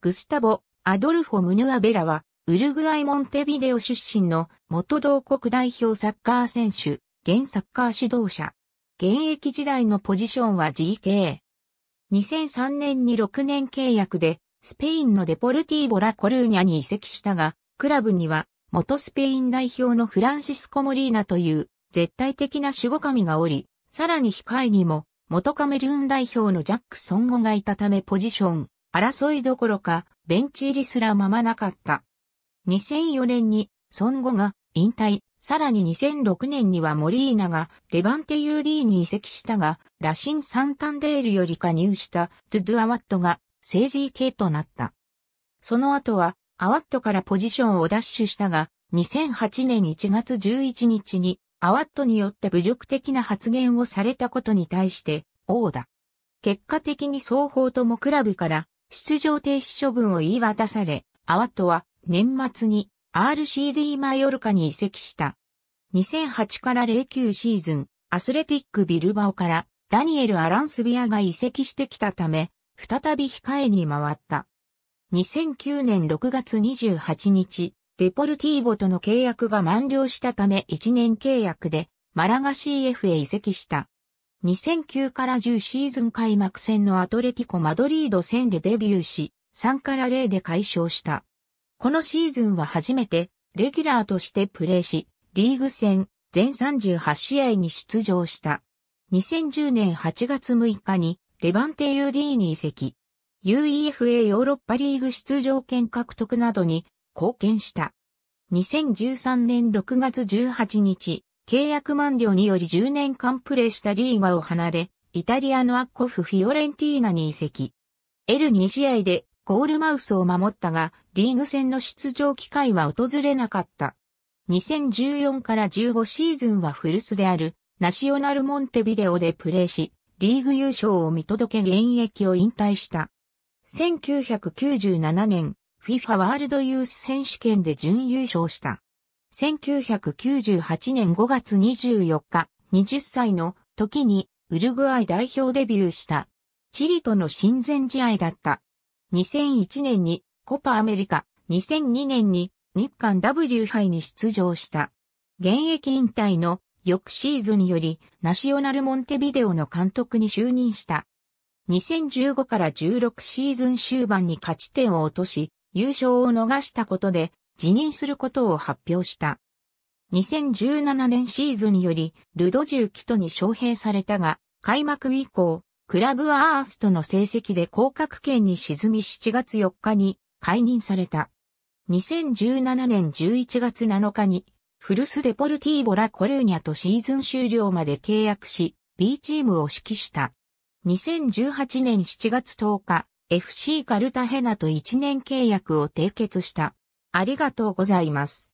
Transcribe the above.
グスタボ・アドルフォ・ムヌアベラは、ウルグアイ・モンテビデオ出身の元同国代表サッカー選手、現サッカー指導者。現役時代のポジションは GK。2003年に6年契約で、スペインのデポルティーボ・ラ・コルーニャに移籍したが、クラブには、元スペイン代表のフランシスコ・モリーナという、絶対的な守護神がおり、さらに控えにも、元カメルーン代表のジャック・ソンゴがいたためポジション、争いどころか、ベンチ入りすらままなかった。2004年に、孫悟が引退、さらに2006年にはモリーナがレバンテ UD に移籍したが、ラシン・サンタンデールより加入したトゥドゥ・アワットが政治系となった。その後は、アワットからポジションを奪取したが、2008年1月11日に、アワットによって侮辱的な発言をされたことに対して、王だ。結果的に双方ともクラブから出場停止処分を言い渡され、アワトは年末に RCD マヨルカに移籍した。2008から09シーズン、アスレティックビルバオからダニエル・アランスビアが移籍してきたため、再び控えに回った。2009年6月28日、デポルティーボとの契約が満了したため1年契約でマラガ CF へ移籍した。2009から10シーズン開幕戦のアトレティコ・マドリード戦でデビューし、3から0で解消した。このシーズンは初めて、レギュラーとしてプレーし、リーグ戦、全38試合に出場した。2010年8月6日に、レバンテ UD に移籍。UEFA ヨーロッパリーグ出場権獲得などに貢献した。2013年6月18日、契約満了により10年間プレーしたリーガを離れ、イタリアのアッコフ・フィオレンティーナに移籍。L2 試合でゴールマウスを守ったが、リーグ戦の出場機会は訪れなかった。2014から15シーズンは古巣である、ナショナルモンテビデオでプレーし、リーグ優勝を見届け現役を引退した。1997年、FIFA ワールドユース選手権で準優勝した。1998年5月24日、20歳の時にウルグアイ代表デビューした。チリとの親善試合だった。2001年にコパアメリカ、2002年に日韓 W 杯に出場した。現役引退の翌シーズンよりナショナルモンテビデオの監督に就任した。2015から16シーズン終盤に勝ち点を落とし、優勝を逃したことで辞任することを発表した。2017年シーズンにより、ルドジューキトに招聘されたが、開幕以降、クラブアースとの成績で降格圏に沈み7月4日に解任された。2017年11月7日に、フルス・デポルティーボラコルーニャとシーズン終了まで契約し、B チームを指揮した。2018年7月10日、FC カルタヘナと1年契約を締結した。ありがとうございます。